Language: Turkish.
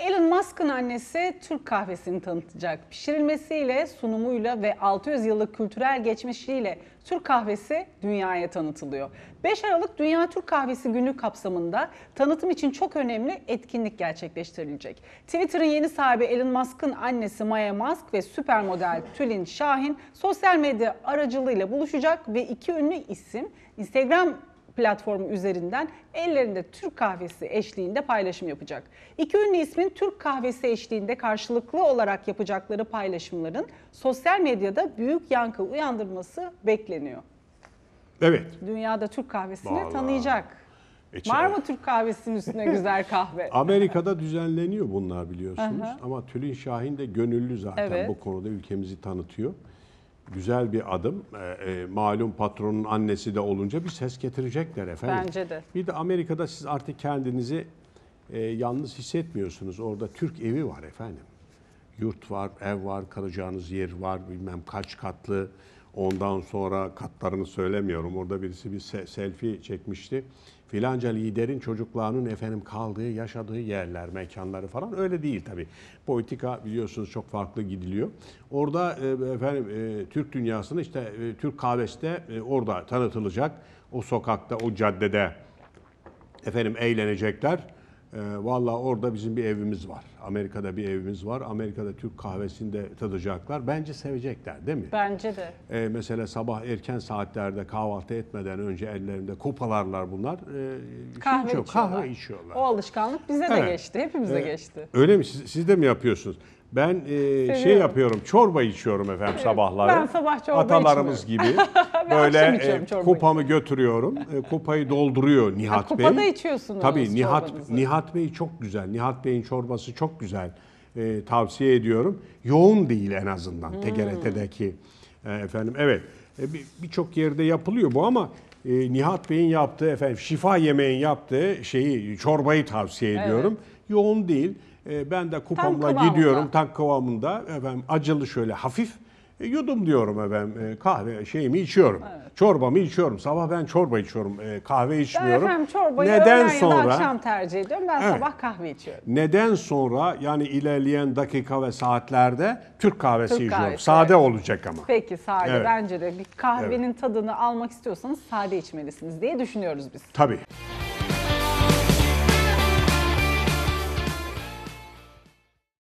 Elon Musk'ın annesi Türk kahvesini tanıtacak. Pişirilmesiyle, sunumuyla ve 600 yıllık kültürel geçmişiyle Türk kahvesi dünyaya tanıtılıyor. 5 Aralık Dünya Türk Kahvesi Günü kapsamında tanıtım için çok önemli etkinlik gerçekleştirilecek. Twitter'ın yeni sahibi Elon Musk'ın annesi Maya Musk ve süpermodel Tülin Şahin sosyal medya aracılığıyla buluşacak ve iki ünlü isim Instagram platformu üzerinden ellerinde Türk kahvesi eşliğinde paylaşım yapacak. İki ünlü ismin Türk kahvesi eşliğinde karşılıklı olarak yapacakları paylaşımların sosyal medyada büyük yankı uyandırması bekleniyor. Evet. Dünyada Türk kahvesini Vallahi. tanıyacak. Eçer. Var mı Türk kahvesinin üstüne güzel kahve? Amerika'da düzenleniyor bunlar biliyorsunuz. Ama Tülin Şahin de gönüllü zaten evet. bu konuda ülkemizi tanıtıyor güzel bir adım. E, e, malum patronun annesi de olunca bir ses getirecekler efendim. Bence de. Bir de Amerika'da siz artık kendinizi e, yalnız hissetmiyorsunuz. Orada Türk evi var efendim. Yurt var, ev var, kalacağınız yer var, bilmem kaç katlı Ondan sonra katlarını söylemiyorum. Orada birisi bir se selfie çekmişti. Filanca liderin çocuklarının efendim kaldığı, yaşadığı yerler, mekanları falan öyle değil tabii. Politika biliyorsunuz çok farklı gidiliyor. Orada e, efendim e, Türk dünyasını işte e, Türk kahvesi de orada tanıtılacak. O sokakta, o caddede efendim eğlenecekler e, ee, Valla orada bizim bir evimiz var. Amerika'da bir evimiz var. Amerika'da Türk kahvesini de tadacaklar. Bence sevecekler değil mi? Bence de. E, mesela sabah erken saatlerde kahvaltı etmeden önce ellerinde kupalarlar bunlar. E, kahve, içiyorlar. kahve içiyorlar. O alışkanlık bize evet. de geçti. Hepimize e, geçti. Öyle mi? Siz, siz de mi yapıyorsunuz? Ben e, şey yapıyorum, çorba içiyorum efendim sabahları. Ben sabah çorba Atalarımız içmiyorum. gibi. böyle e, kupamı götürüyorum. E, kupayı dolduruyor Nihat ha, Bey. Kupada içiyorsunuz Tabii Nihat, Nihat Bey çok güzel. Nihat Bey'in çorbası çok güzel. E, tavsiye ediyorum. Yoğun değil en azından hmm. TGRT'deki. E, efendim evet e, birçok bir yerde yapılıyor bu ama e, Nihat Bey'in yaptığı efendim şifa yemeğin yaptığı şeyi çorbayı tavsiye ediyorum. Evet. Yoğun değil. Ee, ben de kupamla tam gidiyorum tank kıvamında efendim acılı şöyle hafif e, yudum diyorum efendim e, kahve şeyimi içiyorum. Evet. Çorbamı içiyorum. Sabah ben çorba içiyorum. E, kahve içmiyorum. Ben efendim çorbayı Neden sonra, akşam tercih ediyorum. Ben evet. sabah kahve içiyorum. Neden sonra yani ilerleyen dakika ve saatlerde Türk kahvesi Türk içiyorum. Kahvesi, sade evet. olacak ama. Peki sade evet. bence de. Bir kahvenin evet. tadını almak istiyorsanız sade içmelisiniz diye düşünüyoruz biz. Tabii.